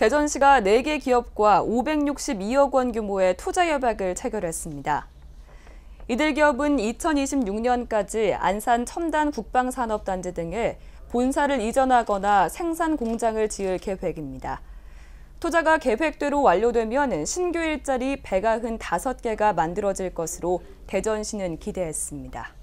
대전시가 4개 기업과 562억 원 규모의 투자 협약을 체결했습니다. 이들 기업은 2026년까지 안산 첨단 국방산업단지 등에 본사를 이전하거나 생산 공장을 지을 계획입니다. 투자가 계획대로 완료되면 신규 일자리 195개가 만들어질 것으로 대전시는 기대했습니다.